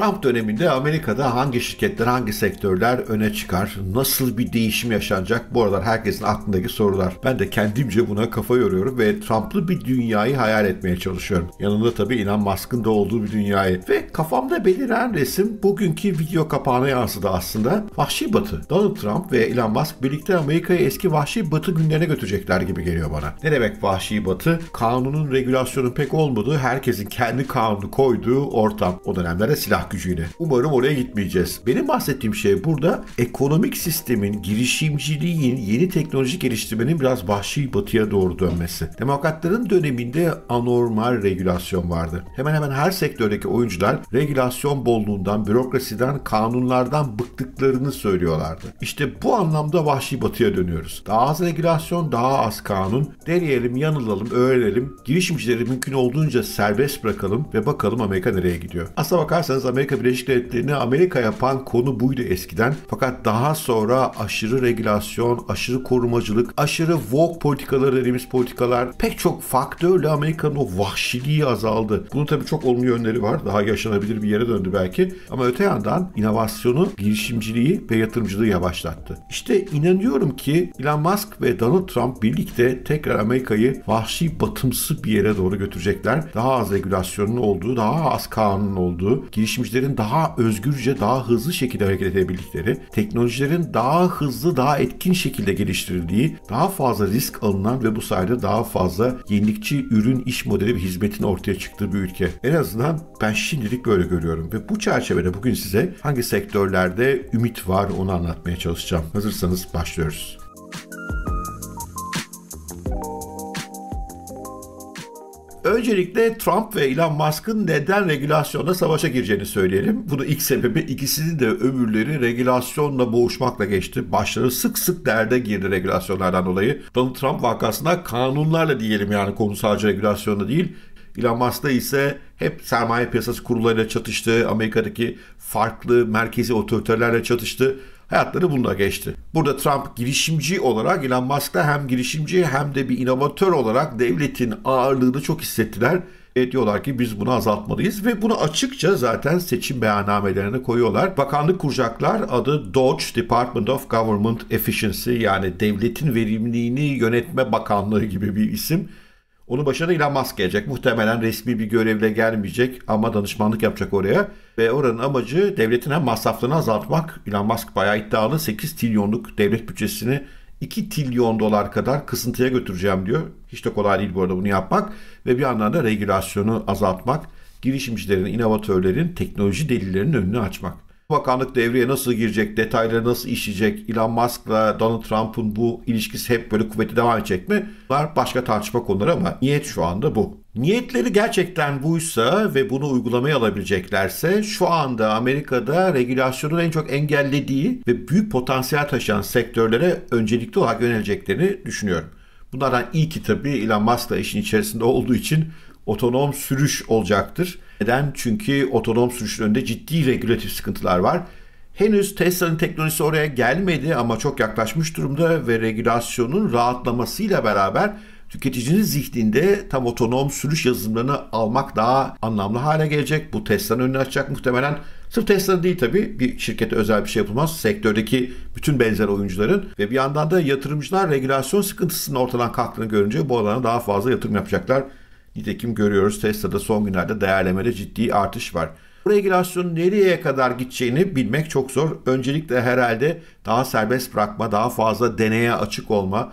Trump döneminde Amerika'da hangi şirketler, hangi sektörler öne çıkar? Nasıl bir değişim yaşanacak? Bu aralar herkesin aklındaki sorular. Ben de kendimce buna kafa yoruyorum ve Trump'lı bir dünyayı hayal etmeye çalışıyorum. Yanında tabii Elon Musk'ın da olduğu bir dünyayı. Ve kafamda beliren resim bugünkü video kapağına yansıdı aslında. Vahşi Batı. Donald Trump ve Elon Musk birlikte Amerika'yı eski Vahşi Batı günlerine götürecekler gibi geliyor bana. Ne demek Vahşi Batı? Kanunun, regülasyonun pek olmadığı, herkesin kendi kanunu koyduğu ortam. O dönemlerde silah gücüyle. Umarım oraya gitmeyeceğiz. Benim bahsettiğim şey burada ekonomik sistemin, girişimciliğin, yeni teknoloji geliştirmenin biraz vahşi batıya doğru dönmesi. Demokratların döneminde anormal regülasyon vardı. Hemen hemen her sektördeki oyuncular regülasyon bolluğundan, bürokrasiden, kanunlardan bıktıklarını söylüyorlardı. İşte bu anlamda vahşi batıya dönüyoruz. Daha az regülasyon, daha az kanun. Deneyelim, yanılalım, öğrenelim. Girişimcileri mümkün olduğunca serbest bırakalım ve bakalım Amerika nereye gidiyor. Asla bakarsanız Amerika Amerika Birleşik Devletlerini Amerika yapan konu buydu eskiden. Fakat daha sonra aşırı regülasyon, aşırı korumacılık, aşırı woke politikaları dediğimiz politikalar pek çok faktörle Amerika'nın o vahşiliği azaldı. Bunun tabii çok olumlu yönleri var. Daha yaşanabilir bir yere döndü belki. Ama öte yandan inovasyonu, girişimciliği ve yatırımcılığı yavaşlattı. İşte inanıyorum ki Elon Musk ve Donald Trump birlikte tekrar Amerika'yı vahşi batımsı bir yere doğru götürecekler. Daha az regülasyonun olduğu, daha az kanunun olduğu, girişim girişimcilerin daha özgürce, daha hızlı şekilde hareket edebildikleri, teknolojilerin daha hızlı, daha etkin şekilde geliştirildiği, daha fazla risk alınan ve bu sayede daha fazla yenilikçi ürün, iş modeli ve hizmetin ortaya çıktığı bir ülke. En azından ben şimdilik böyle görüyorum ve bu çerçevede bugün size hangi sektörlerde ümit var onu anlatmaya çalışacağım. Hazırsanız başlıyoruz. Öncelikle Trump ve Elon Musk'ın neden regülasyonla savaşa gireceğini söyleyelim. Bunu ilk sebebi ikisinin de ömürleri regülasyonla boğuşmakla geçti. Başları sık sık derde girdi regülasyonlardan dolayı. Donald Trump vakasında kanunlarla diyelim yani konu sadece regülasyonla değil. Elon Musk'ta ise hep sermaye piyasası kurullarıyla çatıştı. Amerika'daki farklı merkezi otoriterlerle çatıştı. Hayatları bunda geçti. Burada Trump girişimci olarak Elon Musk'la hem girişimci hem de bir inovatör olarak devletin ağırlığını çok hissettiler. E, diyorlar ki biz bunu azaltmalıyız ve bunu açıkça zaten seçim beyannamelerine koyuyorlar. Bakanlık kuracaklar adı DOGE Department of Government Efficiency yani devletin verimliliğini yönetme bakanlığı gibi bir isim. Onun başına da Elon Musk gelecek. Muhtemelen resmi bir görevle gelmeyecek ama danışmanlık yapacak oraya. Ve oranın amacı devletin hem masraflarını azaltmak. Elon Musk bayağı iddialı 8 trilyonluk devlet bütçesini 2 trilyon dolar kadar kısıntıya götüreceğim diyor. Hiç de kolay değil bu arada bunu yapmak. Ve bir yandan da regülasyonu azaltmak. Girişimcilerin, inovatörlerin, teknoloji delillerinin önünü açmak bakanlık devreye nasıl girecek, detayları nasıl işleyecek, Elon Musk'la Donald Trump'ın bu ilişkisi hep böyle kuvveti devam edecek mi? Bunlar başka tartışma konuları ama niyet şu anda bu. Niyetleri gerçekten buysa ve bunu uygulamaya alabileceklerse şu anda Amerika'da regülasyonun en çok engellediği ve büyük potansiyel taşıyan sektörlere öncelikli olarak yöneleceklerini düşünüyorum. Bunlardan ilki tabii Elon Musk'la işin içerisinde olduğu için otonom sürüş olacaktır. Neden? Çünkü otonom sürüşün önünde ciddi regülatif sıkıntılar var. Henüz Tesla'nın teknolojisi oraya gelmedi ama çok yaklaşmış durumda ve regülasyonun rahatlamasıyla beraber tüketicinin zihninde tam otonom sürüş yazılımlarını almak daha anlamlı hale gelecek. Bu Tesla'nın önünü açacak muhtemelen. Sırf Tesla değil tabii bir şirkete özel bir şey yapılmaz. Sektördeki bütün benzer oyuncuların ve bir yandan da yatırımcılar regülasyon sıkıntısının ortadan kalktığını görünce bu alana daha fazla yatırım yapacaklar. Nitekim görüyoruz Tesla'da son günlerde değerlemede ciddi artış var. Bu regülasyon nereye kadar gideceğini bilmek çok zor. Öncelikle herhalde daha serbest bırakma, daha fazla deneye açık olma,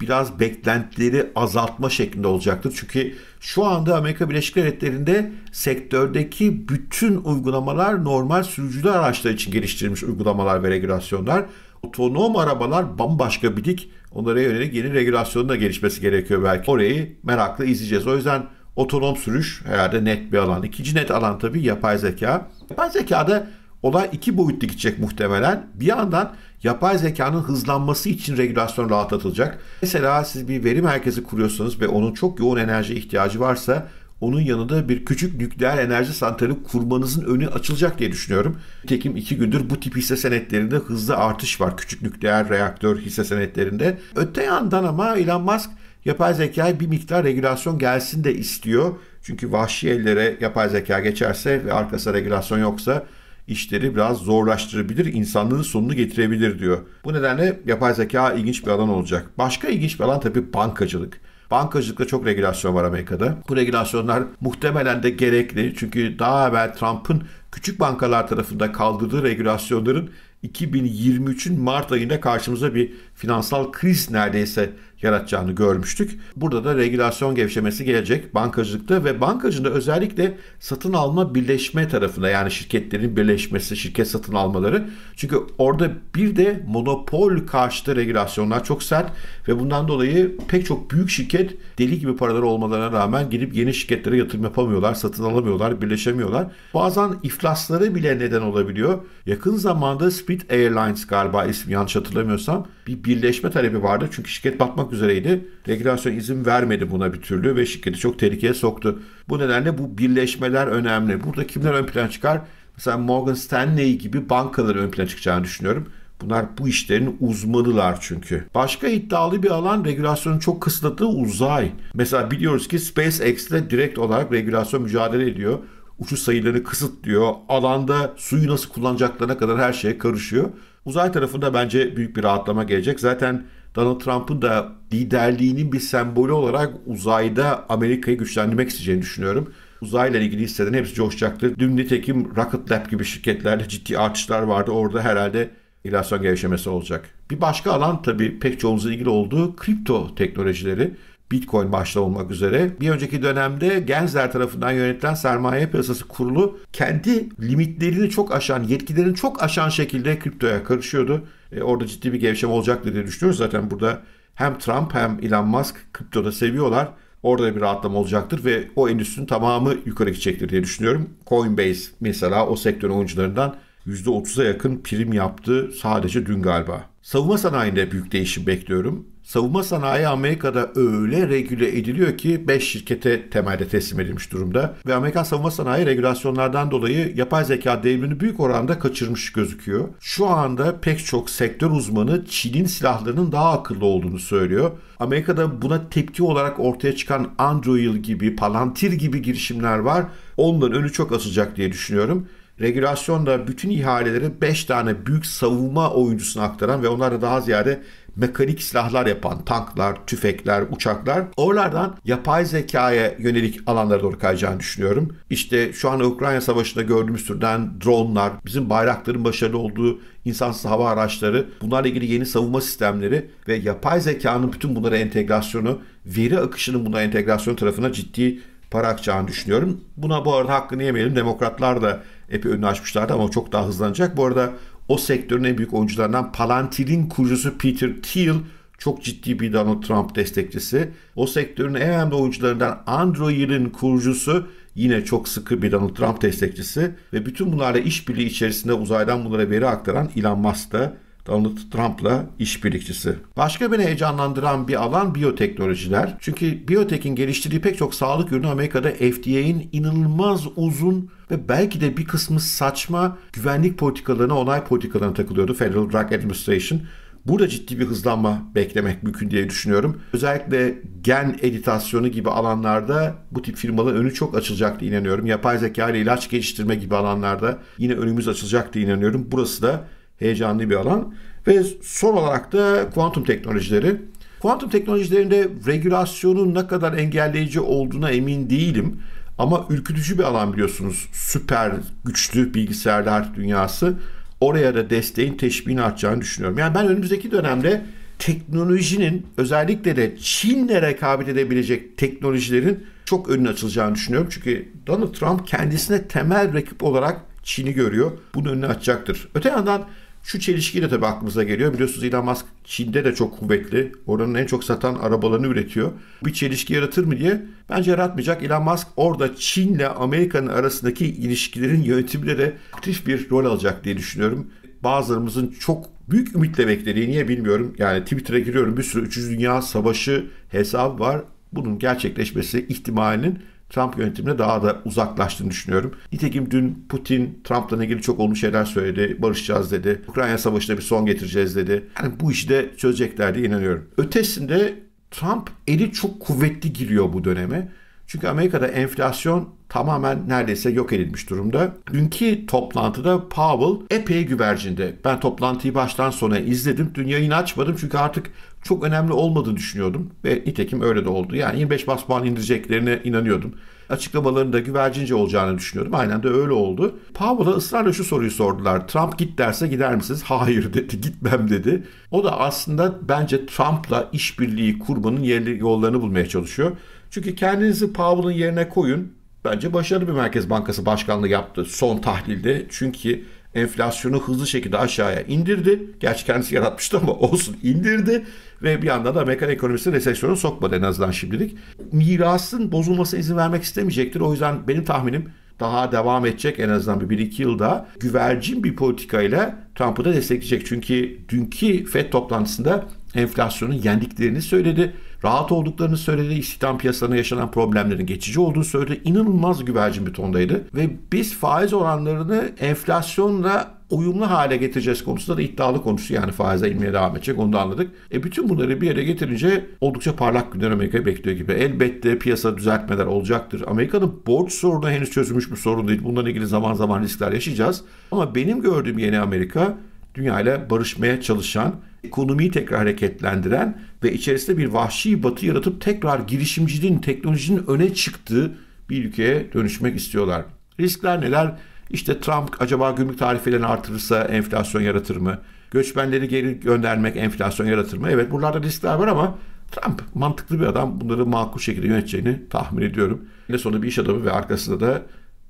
biraz beklentileri azaltma şeklinde olacaktır. Çünkü şu anda Amerika Birleşik Devletleri'nde sektördeki bütün uygulamalar normal sürücülü araçlar için geliştirilmiş uygulamalar ve regülasyonlar. Otonom arabalar bambaşka bir dik. Onlara yönelik yeni regülasyonun da gelişmesi gerekiyor belki. Orayı merakla izleyeceğiz. O yüzden otonom sürüş herhalde net bir alan. İkinci net alan tabii yapay zeka. Yapay zekada olay iki boyutlu gidecek muhtemelen. Bir yandan yapay zekanın hızlanması için regülasyon rahatlatılacak. Mesela siz bir veri merkezi kuruyorsanız ve onun çok yoğun enerji ihtiyacı varsa onun yanında bir küçük nükleer enerji santrali kurmanızın önü açılacak diye düşünüyorum. Tekim iki gündür bu tip hisse senetlerinde hızlı artış var küçük nükleer reaktör hisse senetlerinde. Öte yandan ama Elon Musk yapay zekaya bir miktar regülasyon gelsin de istiyor. Çünkü vahşi ellere yapay zeka geçerse ve arkasında regülasyon yoksa işleri biraz zorlaştırabilir, insanlığın sonunu getirebilir diyor. Bu nedenle yapay zeka ilginç bir alan olacak. Başka ilginç bir alan tabii bankacılık. Bankacılıkta çok regülasyon var Amerika'da. Bu regülasyonlar muhtemelen de gerekli. Çünkü daha evvel Trump'ın küçük bankalar tarafından kaldırdığı regülasyonların 2023'ün Mart ayında karşımıza bir finansal kriz neredeyse yaratacağını görmüştük. Burada da regülasyon gevşemesi gelecek bankacılıkta ve bankacında özellikle satın alma birleşme tarafında yani şirketlerin birleşmesi, şirket satın almaları. Çünkü orada bir de monopol karşıtı regülasyonlar çok sert ve bundan dolayı pek çok büyük şirket deli gibi paraları olmalarına rağmen gidip yeni şirketlere yatırım yapamıyorlar, satın alamıyorlar, birleşemiyorlar. Bazen iflasları bile neden olabiliyor. Yakın zamanda Spirit Airlines galiba ismi yanlış hatırlamıyorsam bir birleşme talebi vardı. Çünkü şirket batmak üzereydi. Regülasyon izin vermedi buna bir türlü ve şirketi çok tehlikeye soktu. Bu nedenle bu birleşmeler önemli. Burada kimler ön plana çıkar? Mesela Morgan Stanley gibi bankaların ön plana çıkacağını düşünüyorum. Bunlar bu işlerin uzmanılar çünkü. Başka iddialı bir alan regülasyonun çok kısıtladığı uzay. Mesela biliyoruz ki SpaceX ile direkt olarak regülasyon mücadele ediyor. Uçuş sayılarını kısıtlıyor. Alanda suyu nasıl kullanacaklarına kadar her şeye karışıyor. Uzay tarafında bence büyük bir rahatlama gelecek. Zaten Donald Trump'ın da liderliğinin bir sembolü olarak uzayda Amerika'yı güçlendirmek isteyeceğini düşünüyorum. Uzayla ilgili hisseden hepsi coşacaktır. Dün nitekim Rocket Lab gibi şirketlerde ciddi artışlar vardı. Orada herhalde inovasyon gevşemesi olacak. Bir başka alan tabii pek çoğumuzun ilgili olduğu kripto teknolojileri. Bitcoin başta olmak üzere. Bir önceki dönemde Gensler tarafından yönetilen sermaye piyasası kurulu kendi limitlerini çok aşan, yetkilerini çok aşan şekilde kriptoya karışıyordu. E, orada ciddi bir gevşeme olacak diye düşünüyoruz. Zaten burada hem Trump hem Elon Musk kriptoda seviyorlar. Orada bir rahatlama olacaktır ve o endüstrinin tamamı yukarı gidecektir diye düşünüyorum. Coinbase mesela o sektörün oyuncularından %30'a yakın prim yaptı sadece dün galiba. Savunma sanayinde büyük değişim bekliyorum. Savunma sanayi Amerika'da öyle regüle ediliyor ki 5 şirkete temelde teslim edilmiş durumda. Ve Amerikan savunma sanayi regülasyonlardan dolayı yapay zeka devrimini büyük oranda kaçırmış gözüküyor. Şu anda pek çok sektör uzmanı Çin'in silahlarının daha akıllı olduğunu söylüyor. Amerika'da buna tepki olarak ortaya çıkan Android gibi, Palantir gibi girişimler var. Onların önü çok açılacak diye düşünüyorum. Regülasyonda bütün ihaleleri 5 tane büyük savunma oyuncusuna aktaran ve onlarla daha ziyade mekanik silahlar yapan tanklar, tüfekler, uçaklar oralardan yapay zekaya yönelik alanlara doğru kayacağını düşünüyorum. İşte şu an Ukrayna Savaşı'nda gördüğümüz türden dronlar, bizim bayrakların başarılı olduğu insansız hava araçları, bunlarla ilgili yeni savunma sistemleri ve yapay zekanın bütün bunlara entegrasyonu, veri akışının buna entegrasyon tarafına ciddi para akacağını düşünüyorum. Buna bu arada hakkını yemeyelim. Demokratlar da epey önünü açmışlardı ama çok daha hızlanacak. Bu arada o sektörün en büyük oyuncularından Palantir'in kurucusu Peter Thiel çok ciddi bir Donald Trump destekçisi. O sektörün en önemli oyuncularından Android'in kurucusu yine çok sıkı bir Donald Trump destekçisi ve bütün bunlarla işbirliği içerisinde uzaydan bunlara veri aktaran Elon Musk da Donald Trump'la işbirlikçisi. Başka beni heyecanlandıran bir alan biyoteknolojiler. Çünkü biyotekin geliştirdiği pek çok sağlık ürünü Amerika'da FDA'in inanılmaz uzun ve belki de bir kısmı saçma güvenlik politikalarına, onay politikalarına takılıyordu Federal Drug Administration. Burada ciddi bir hızlanma beklemek mümkün diye düşünüyorum. Özellikle gen editasyonu gibi alanlarda bu tip firmaların önü çok açılacak diye inanıyorum. Yapay zeka ile ilaç geliştirme gibi alanlarda yine önümüz açılacak diye inanıyorum. Burası da heyecanlı bir alan. Ve son olarak da kuantum teknolojileri. Kuantum teknolojilerinde regülasyonun ne kadar engelleyici olduğuna emin değilim. Ama ürkütücü bir alan biliyorsunuz. Süper güçlü bilgisayarlar dünyası. Oraya da desteğin teşbihin artacağını düşünüyorum. Yani ben önümüzdeki dönemde teknolojinin özellikle de Çin'le rekabet edebilecek teknolojilerin çok önüne açılacağını düşünüyorum. Çünkü Donald Trump kendisine temel rakip olarak Çin'i görüyor. Bunun önüne açacaktır. Öte yandan şu çelişki de tabii aklımıza geliyor. Biliyorsunuz Elon Musk Çin'de de çok kuvvetli. Oranın en çok satan arabalarını üretiyor. Bir çelişki yaratır mı diye bence yaratmayacak. Elon Musk orada Çin'le Amerika'nın arasındaki ilişkilerin yönetiminde de aktif bir rol alacak diye düşünüyorum. Bazılarımızın çok büyük ümitle beklediği niye bilmiyorum. Yani Twitter'a giriyorum bir sürü 3. Dünya Savaşı hesabı var. Bunun gerçekleşmesi ihtimalinin Trump yönetimine daha da uzaklaştığını düşünüyorum. Nitekim dün Putin Trump'la ilgili çok olumlu şeyler söyledi. Barışacağız dedi. Ukrayna Savaşı'na bir son getireceğiz dedi. Yani bu işi de çözecekler diye inanıyorum. Ötesinde Trump eli çok kuvvetli giriyor bu döneme. Çünkü Amerika'da enflasyon tamamen neredeyse yok edilmiş durumda. Dünkü toplantıda Powell epey güvercinde. Ben toplantıyı baştan sona izledim. Dün yayını açmadım çünkü artık çok önemli olmadığını düşünüyordum. Ve nitekim öyle de oldu. Yani 25 bas puan indireceklerine inanıyordum. Açıklamaların da güvercince olacağını düşünüyordum. Aynen de öyle oldu. Powell'a ısrarla şu soruyu sordular. Trump git derse gider misiniz? Hayır dedi, gitmem dedi. O da aslında bence Trump'la işbirliği kurmanın yerli yollarını bulmaya çalışıyor. Çünkü kendinizi Powell'ın yerine koyun bence başarılı bir Merkez Bankası Başkanlığı yaptı son tahlilde. Çünkü enflasyonu hızlı şekilde aşağıya indirdi. Gerçi kendisi yaratmıştı ama olsun indirdi. Ve bir yandan da Amerikan ekonomisi resesyona sokmadı en azından şimdilik. Mirasın bozulmasına izin vermek istemeyecektir. O yüzden benim tahminim daha devam edecek en azından bir 1-2 yılda güvercin bir politikayla Trump'ı da destekleyecek. Çünkü dünkü FED toplantısında enflasyonu yendiklerini söyledi. Rahat olduklarını söyledi. İstihdam piyasalarına yaşanan problemlerin geçici olduğunu söyledi. İnanılmaz güvercin bir tondaydı. Ve biz faiz oranlarını enflasyonla uyumlu hale getireceğiz konusunda da iddialı konuştu. Yani faize inmeye devam edecek onu da anladık. E bütün bunları bir yere getirince oldukça parlak günler Amerika bekliyor gibi. Elbette piyasa düzeltmeler olacaktır. Amerika'nın borç sorunu henüz çözülmüş bir sorun değil. Bundan ilgili zaman zaman riskler yaşayacağız. Ama benim gördüğüm yeni Amerika dünyayla barışmaya çalışan, ekonomiyi tekrar hareketlendiren ve içerisinde bir vahşi batı yaratıp tekrar girişimciliğin, teknolojinin öne çıktığı bir ülkeye dönüşmek istiyorlar. Riskler neler? İşte Trump acaba gümrük tarifelerini artırırsa enflasyon yaratır mı? Göçmenleri geri göndermek enflasyon yaratır mı? Evet buralarda riskler var ama Trump mantıklı bir adam. Bunları makul şekilde yöneteceğini tahmin ediyorum. Ne sonunda bir iş adamı ve arkasında da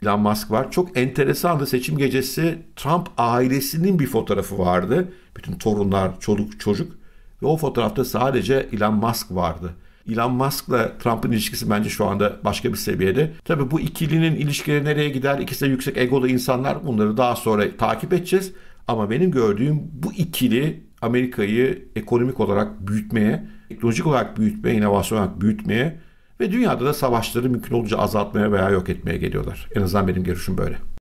Elon Musk var. Çok enteresandı seçim gecesi Trump ailesinin bir fotoğrafı vardı. Bütün torunlar, çoluk, çocuk ve o fotoğrafta sadece Elon Musk vardı. Elon Musk'la Trump'ın ilişkisi bence şu anda başka bir seviyede. Tabii bu ikilinin ilişkileri nereye gider? İkisi de yüksek egolu insanlar. Bunları daha sonra takip edeceğiz. Ama benim gördüğüm bu ikili Amerika'yı ekonomik olarak büyütmeye, teknolojik olarak büyütmeye, inovasyon olarak büyütmeye ve dünyada da savaşları mümkün olunca azaltmaya veya yok etmeye geliyorlar. En azından benim görüşüm böyle.